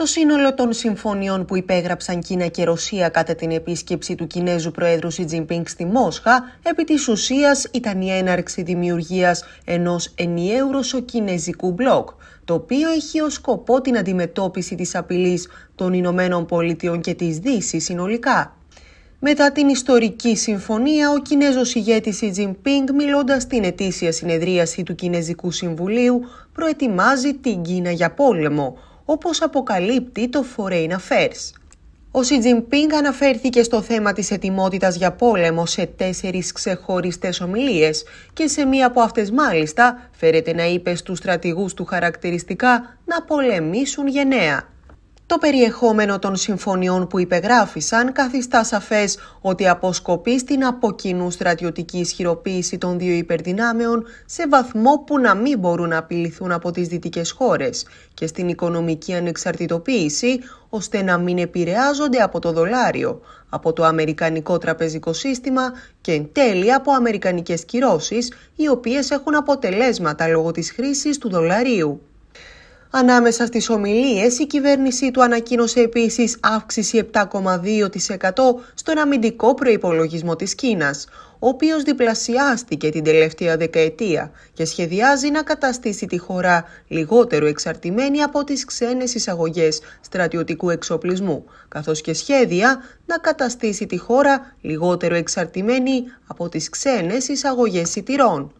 Το σύνολο των συμφωνιών που υπέγραψαν Κίνα και Ρωσία κατά την επίσκεψη του Κινέζου Προέδρου Σι στη Μόσχα, επί της ουσίας ήταν η έναρξη δημιουργίας ενός ενιαίου ρωσοκινέζικου μπλοκ, το οποίο έχει ως σκοπό την αντιμετώπιση της απειλής των Ηνωμένων Πολιτειών και της Δύσης συνολικά. Μετά την ιστορική συμφωνία, ο κινέζος ηγέτης Σι μιλώντα μιλώντας στην ετήσια συνεδρίαση του Κινέζικου Συμβουλίου, προετοιμάζει την Κίνα για πόλεμο, όπως αποκαλύπτει το Foreign Affairs. Ο Σι αναφέρθηκε στο θέμα της ετοιμότητας για πόλεμο σε τέσσερις ξεχωριστές ομιλίες και σε μία από αυτές μάλιστα φέρεται να είπε στους στρατηγούς του χαρακτηριστικά να πολεμήσουν γενναία. Το περιεχόμενο των συμφωνιών που υπεγράφησαν καθιστά σαφές ότι αποσκοπεί στην αποκοινού στρατιωτική ισχυροποίηση των δύο υπερδυνάμεων σε βαθμό που να μην μπορούν να απειληθούν από τις δυτικές χώρες και στην οικονομική ανεξαρτητοποίηση ώστε να μην επηρεάζονται από το δολάριο, από το αμερικανικό τραπεζικό σύστημα και εν τέλει από αμερικανικές κυρώσεις οι οποίες έχουν αποτελέσματα λόγω της χρήσης του δολαρίου. Ανάμεσα στις ομιλίες, η κυβέρνησή του ανακοίνωσε επίσης αύξηση 7,2% στον αμυντικό προϋπολογισμό της Κίνας, ο οποίος διπλασιάστηκε την τελευταία δεκαετία και σχεδιάζει να καταστήσει τη χώρα λιγότερο εξαρτημένη από τις ξένες εισαγωγές στρατιωτικού εξοπλισμού, καθώς και σχέδια να καταστήσει τη χώρα λιγότερο εξαρτημένη από τις ξένες εισαγωγές σιτηρών.